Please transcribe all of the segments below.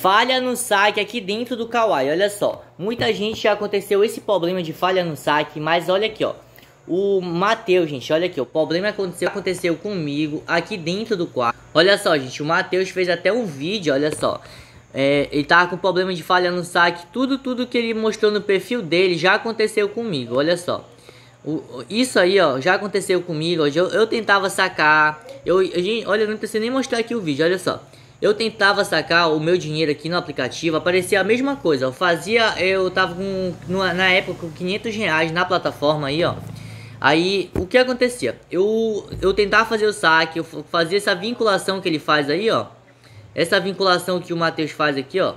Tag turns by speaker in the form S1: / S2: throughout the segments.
S1: Falha no saque aqui dentro do Kawhi, olha só. Muita gente já aconteceu esse problema de falha no saque, mas olha aqui, ó. O Matheus, gente, olha aqui, o problema aconteceu, aconteceu comigo aqui dentro do quarto. Olha só, gente, o Matheus fez até um vídeo, olha só. É, ele tava com problema de falha no saque, tudo, tudo que ele mostrou no perfil dele já aconteceu comigo, olha só. O, isso aí, ó, já aconteceu comigo, eu, eu tentava sacar, eu, eu, olha, não precisa nem mostrar aqui o vídeo, olha só. Eu tentava sacar o meu dinheiro aqui no aplicativo, aparecia a mesma coisa. Eu fazia, eu tava com, na época com 500 reais na plataforma aí, ó. Aí, o que acontecia? Eu, eu tentava fazer o saque, eu fazia essa vinculação que ele faz aí, ó. Essa vinculação que o Matheus faz aqui, ó.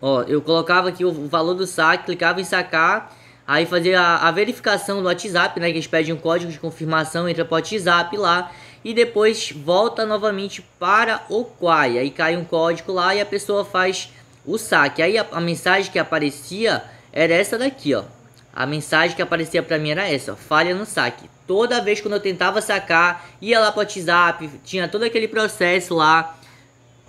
S1: Ó, eu colocava aqui o valor do saque, clicava em sacar. Aí fazia a, a verificação do WhatsApp, né? Que eles pedem um código de confirmação, entra pro WhatsApp lá e depois volta novamente para o Quai. Aí cai um código lá e a pessoa faz o saque. Aí a, a mensagem que aparecia era essa daqui, ó. A mensagem que aparecia para mim era essa, ó, falha no saque. Toda vez que eu tentava sacar, ia lá para o WhatsApp, tinha todo aquele processo lá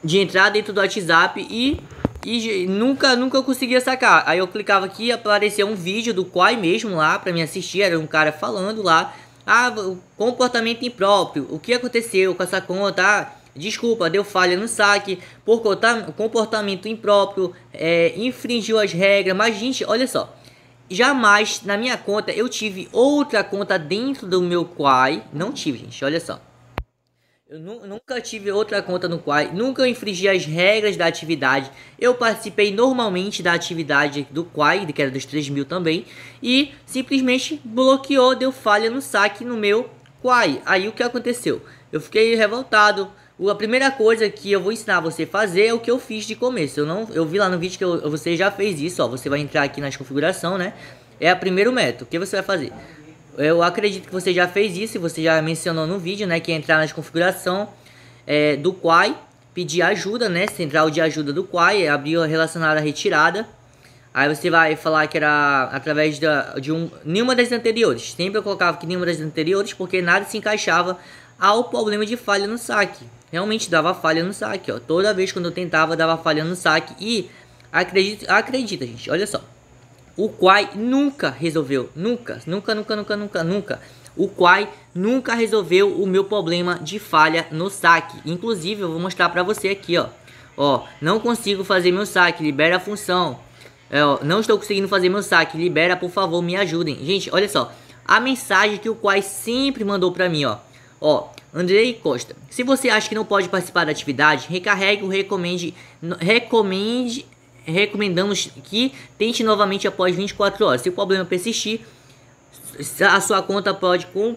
S1: de entrar dentro do WhatsApp e e nunca, nunca conseguia sacar. Aí eu clicava aqui, aparecia um vídeo do Quai mesmo lá para me assistir, era um cara falando lá ah, comportamento impróprio. O que aconteceu com essa conta? Ah, desculpa, deu falha no saque por comportamento impróprio, é, infringiu as regras. Mas, gente, olha só. Jamais na minha conta eu tive outra conta dentro do meu Quai. Não tive, gente, olha só. Eu nunca tive outra conta no Quai, nunca infringi as regras da atividade. Eu participei normalmente da atividade do Quai, que era dos 3 mil também, e simplesmente bloqueou, deu falha no saque no meu Quai. Aí o que aconteceu? Eu fiquei revoltado. A primeira coisa que eu vou ensinar você a fazer é o que eu fiz de começo. Eu não, eu vi lá no vídeo que eu, você já fez isso, ó. Você vai entrar aqui nas configurações, né? É o primeiro método. O que você vai fazer? Eu acredito que você já fez isso, você já mencionou no vídeo, né? Que é entrar nas configuração é, do Quai, pedir ajuda, né? Central de ajuda do Quai, é, abrir relacionado à retirada. Aí você vai falar que era através da, de um, nenhuma das anteriores. Sempre eu colocava que nenhuma das anteriores, porque nada se encaixava ao problema de falha no saque. Realmente dava falha no saque, ó. Toda vez quando eu tentava, dava falha no saque. E acredita, acredita gente, olha só. O Quai nunca resolveu, nunca, nunca, nunca, nunca, nunca, nunca. O Quai nunca resolveu o meu problema de falha no saque. Inclusive, eu vou mostrar para você aqui, ó. Ó, não consigo fazer meu saque, libera a função. É, ó, não estou conseguindo fazer meu saque, libera, por favor, me ajudem. Gente, olha só. A mensagem que o Quai sempre mandou para mim, ó. Ó, Andrei Costa. Se você acha que não pode participar da atividade, recarregue o recomende, recomende recomendamos que tente novamente após 24 horas. Se o problema persistir, a sua conta pode com,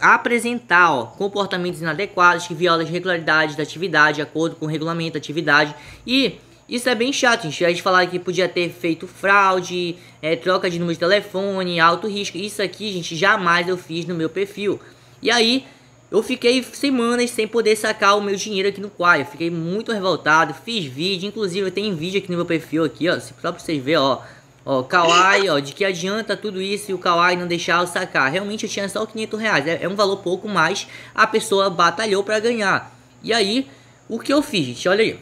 S1: apresentar ó, comportamentos inadequados que violam as regularidades da atividade, de acordo com o regulamento da atividade. E isso é bem chato, gente. A gente falar que podia ter feito fraude, é, troca de número de telefone, alto risco. Isso aqui, gente, jamais eu fiz no meu perfil. E aí, eu fiquei semanas sem poder sacar o meu dinheiro aqui no Quai. Eu fiquei muito revoltado, fiz vídeo, inclusive tem vídeo aqui no meu perfil aqui, ó, só pra vocês verem, ó. Ó, Kawaii, ó, de que adianta tudo isso e o Kawaii não deixar eu sacar? Realmente eu tinha só 500 reais, é, é um valor pouco, mas a pessoa batalhou para ganhar. E aí, o que eu fiz, gente? Olha aí.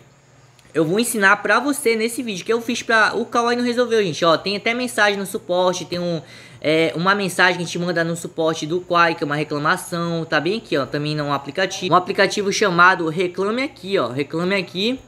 S1: Eu vou ensinar pra você nesse vídeo que eu fiz pra... O Kawaii não resolveu, gente, ó. Tem até mensagem no suporte, tem um é, uma mensagem que a gente manda no suporte do Quai, que é uma reclamação, tá bem aqui, ó, também não é um aplicativo. Um aplicativo chamado Reclame Aqui, ó, Reclame Aqui.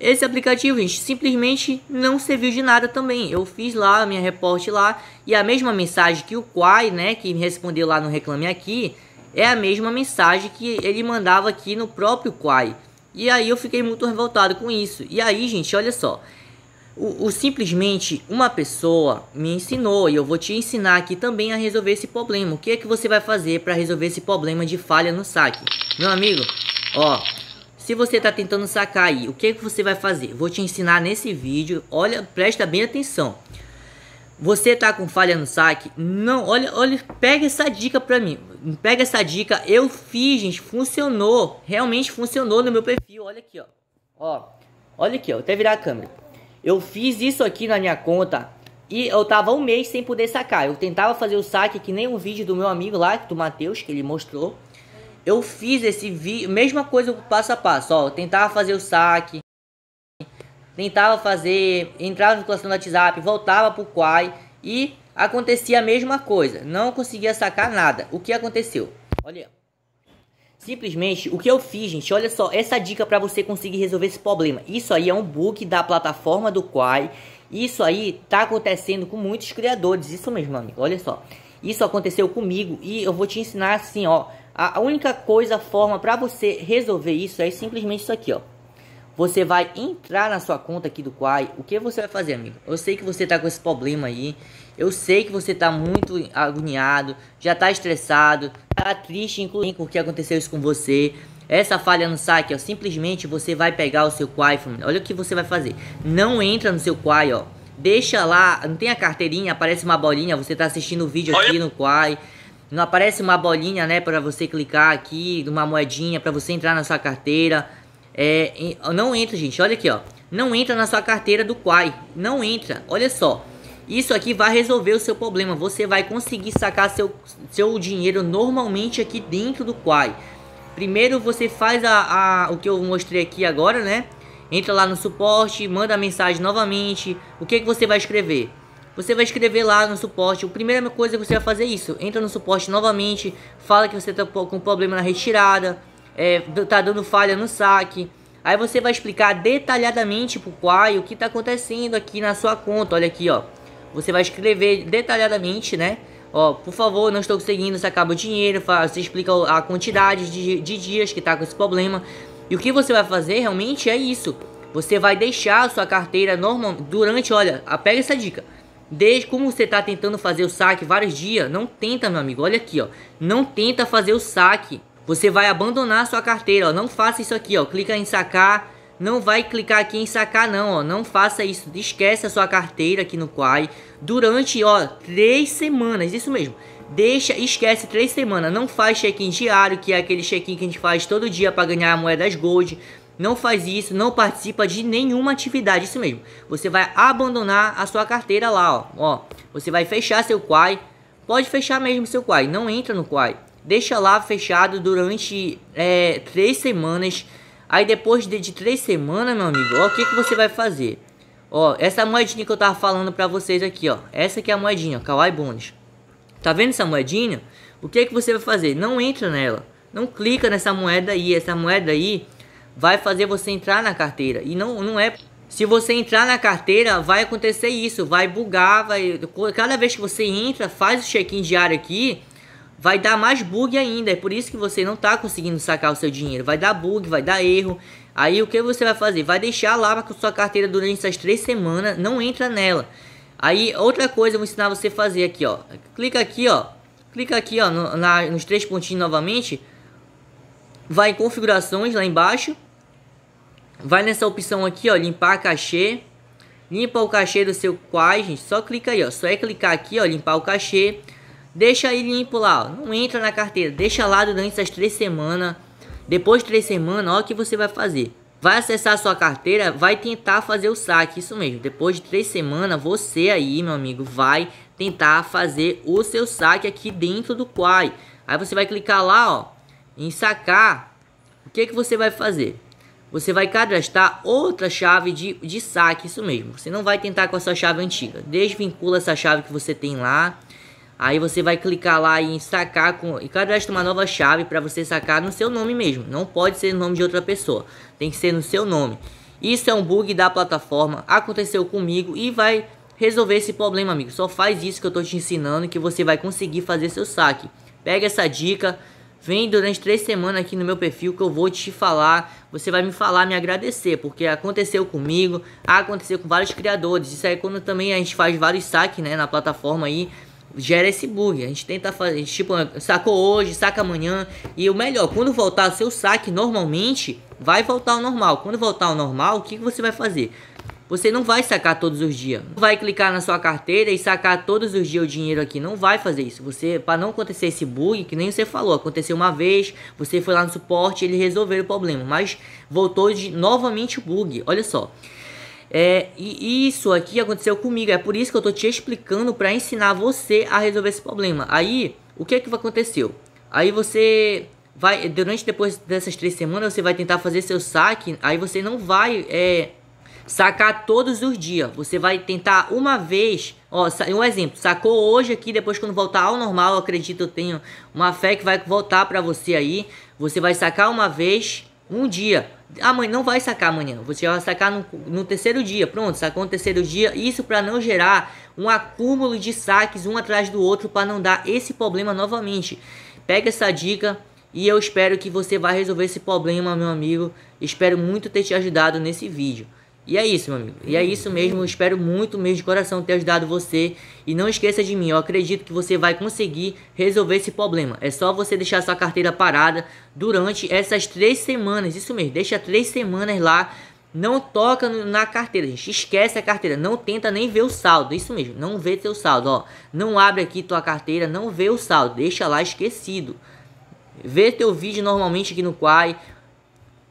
S1: Esse aplicativo, gente, simplesmente não serviu de nada também. Eu fiz lá a minha reporte lá e a mesma mensagem que o Quai, né, que me respondeu lá no Reclame Aqui, é a mesma mensagem que ele mandava aqui no próprio Quai. E aí eu fiquei muito revoltado com isso. E aí, gente, olha só. O, o, simplesmente uma pessoa me ensinou e eu vou te ensinar aqui também a resolver esse problema. O que é que você vai fazer para resolver esse problema de falha no saque? Meu amigo, ó, se você está tentando sacar aí, o que é que você vai fazer? Vou te ensinar nesse vídeo. Olha, presta bem atenção. Você está com falha no saque? Não, olha, olha, pega essa dica para mim. Pega essa dica, eu fiz, gente, funcionou. Realmente funcionou no meu perfil. Olha aqui, ó. Ó, olha aqui, ó. Até virar a câmera. Eu fiz isso aqui na minha conta e eu tava um mês sem poder sacar. Eu tentava fazer o saque que nem um vídeo do meu amigo lá, do Matheus, que ele mostrou. Eu fiz esse vídeo, mesma coisa passo a passo, ó. Eu tentava fazer o saque, tentava fazer, entrava no circulação do WhatsApp, voltava pro Quai e acontecia a mesma coisa. Não conseguia sacar nada. O que aconteceu? Olha. Simplesmente, o que eu fiz, gente, olha só, essa dica para você conseguir resolver esse problema. Isso aí é um bug da plataforma do Quai. Isso aí tá acontecendo com muitos criadores, isso mesmo, amigo, olha só. Isso aconteceu comigo e eu vou te ensinar assim, ó. A única coisa, forma para você resolver isso é simplesmente isso aqui, ó. Você vai entrar na sua conta aqui do Quai. O que você vai fazer, amigo? Eu sei que você tá com esse problema aí. Eu sei que você tá muito agoniado, já tá estressado, tá triste, inclusive, com o que aconteceu isso com você. Essa falha no saque, ó, simplesmente você vai pegar o seu Quai, olha o que você vai fazer. Não entra no seu Quai, ó. Deixa lá, não tem a carteirinha, aparece uma bolinha, você tá assistindo o vídeo aqui no Quai. Não aparece uma bolinha, né, para você clicar aqui, uma moedinha para você entrar na sua carteira. É, não entra, gente, olha aqui, ó. Não entra na sua carteira do Quai, não entra. Olha só. Isso aqui vai resolver o seu problema. Você vai conseguir sacar seu, seu dinheiro normalmente aqui dentro do Quai. Primeiro você faz a, a, o que eu mostrei aqui agora, né? Entra lá no suporte, manda a mensagem novamente. O que, que você vai escrever? Você vai escrever lá no suporte. A primeira coisa que você vai fazer é isso. Entra no suporte novamente, fala que você está com problema na retirada, é, tá dando falha no saque. Aí você vai explicar detalhadamente pro Quai o que está acontecendo aqui na sua conta. Olha aqui, ó. Você vai escrever detalhadamente, né? Ó, por favor, não estou conseguindo, se acaba o dinheiro, você explica a quantidade de, de dias que está com esse problema. E o que você vai fazer realmente é isso. Você vai deixar a sua carteira normal durante, olha, pega essa dica. Desde como você está tentando fazer o saque vários dias, não tenta, meu amigo. Olha aqui, ó. Não tenta fazer o saque. Você vai abandonar a sua carteira, ó. Não faça isso aqui, ó. Clica em sacar não vai clicar aqui em sacar não, ó, não faça isso, esquece a sua carteira aqui no Quai durante, ó, três semanas, isso mesmo. Deixa, esquece três semanas, não faz check-in diário, que é aquele check-in que a gente faz todo dia para ganhar moedas gold. Não faz isso, não participa de nenhuma atividade, isso mesmo. Você vai abandonar a sua carteira lá, ó. ó você vai fechar seu Quai, pode fechar mesmo seu Quai, não entra no Quai. Deixa lá fechado durante é, três semanas, Aí depois de, de três semanas, meu amigo, ó, o que, que você vai fazer? Ó, essa moedinha que eu tava falando pra vocês aqui, ó. Essa aqui é a moedinha, Kawaii Bônus. Tá vendo essa moedinha? O que que você vai fazer? Não entra nela. Não clica nessa moeda aí. Essa moeda aí vai fazer você entrar na carteira. E não, não é... Se você entrar na carteira, vai acontecer isso. Vai bugar, vai... Cada vez que você entra, faz o check-in diário aqui vai dar mais bug ainda. É por isso que você não está conseguindo sacar o seu dinheiro. Vai dar bug, vai dar erro. Aí o que você vai fazer? Vai deixar lá com sua carteira durante essas três semanas, não entra nela. Aí outra coisa eu vou ensinar você a fazer aqui, ó. Clica aqui, ó. Clica aqui, ó, no, na, nos três pontinhos novamente. Vai em configurações lá embaixo. Vai nessa opção aqui, ó, limpar cachê. Limpa o cachê do seu Quai, gente. Só clica aí, ó. Só é clicar aqui, ó, limpar o cachê. Deixa ele limpo lá, ó. não entra na carteira, deixa lá durante essas três semanas. Depois de três semanas, olha o que você vai fazer. Vai acessar a sua carteira, vai tentar fazer o saque, isso mesmo. Depois de três semanas, você aí, meu amigo, vai tentar fazer o seu saque aqui dentro do Quai. Aí você vai clicar lá, ó, em sacar. O que, é que você vai fazer? Você vai cadastrar outra chave de, de saque, isso mesmo. Você não vai tentar com a sua chave antiga. Desvincula essa chave que você tem lá. Aí você vai clicar lá em sacar com, e cadastra uma nova chave para você sacar no seu nome mesmo. Não pode ser no nome de outra pessoa, tem que ser no seu nome. Isso é um bug da plataforma, aconteceu comigo e vai resolver esse problema, amigo. Só faz isso que eu estou te ensinando que você vai conseguir fazer seu saque. Pega essa dica, vem durante três semanas aqui no meu perfil que eu vou te falar. Você vai me falar, me agradecer, porque aconteceu comigo, aconteceu com vários criadores. Isso aí é quando também a gente faz vários saques né, na plataforma aí gera esse bug. A gente tenta fazer, gente, tipo, sacou hoje, saca amanhã. E o melhor, quando voltar o seu saque normalmente, vai voltar ao normal. Quando voltar ao normal, o que, que você vai fazer? Você não vai sacar todos os dias. Não vai clicar na sua carteira e sacar todos os dias o dinheiro aqui. Não vai fazer isso. Você, para não acontecer esse bug, que nem você falou, aconteceu uma vez, você foi lá no suporte, ele resolveu o problema, mas voltou de novamente o bug. Olha só. É, e isso aqui aconteceu comigo, é por isso que eu tô te explicando para ensinar você a resolver esse problema. Aí, o que é que aconteceu? Aí você vai, durante depois dessas três semanas, você vai tentar fazer seu saque, aí você não vai é, sacar todos os dias. Você vai tentar uma vez, ó, um exemplo, sacou hoje aqui, depois quando voltar ao normal, eu acredito, eu tenho uma fé que vai voltar para você aí. Você vai sacar uma vez, um dia amanhã mãe, não vai sacar amanhã. Você vai sacar no, no terceiro dia. Pronto, sacou no terceiro dia. Isso para não gerar um acúmulo de saques um atrás do outro para não dar esse problema novamente. Pega essa dica e eu espero que você vai resolver esse problema, meu amigo. Espero muito ter te ajudado nesse vídeo. E é isso, meu amigo. E é isso mesmo. Eu espero muito mesmo de coração ter ajudado você. E não esqueça de mim, eu acredito que você vai conseguir resolver esse problema. É só você deixar sua carteira parada durante essas três semanas. Isso mesmo, deixa três semanas lá. Não toca na carteira, gente. Esquece a carteira. Não tenta nem ver o saldo. Isso mesmo, não vê seu saldo. Ó, não abre aqui tua carteira, não vê o saldo. Deixa lá esquecido. Vê teu vídeo normalmente aqui no Quai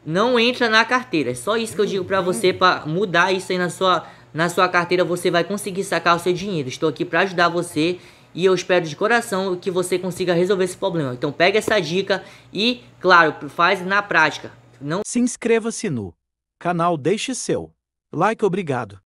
S1: não entra na carteira. É só isso que eu digo para você, para mudar isso aí na sua, na sua carteira, você vai conseguir sacar o seu dinheiro. Estou aqui para ajudar você e eu espero de coração que você consiga resolver esse problema. Então pega essa dica e, claro, faz na prática. Não se inscreva-se no canal, deixe seu like, obrigado.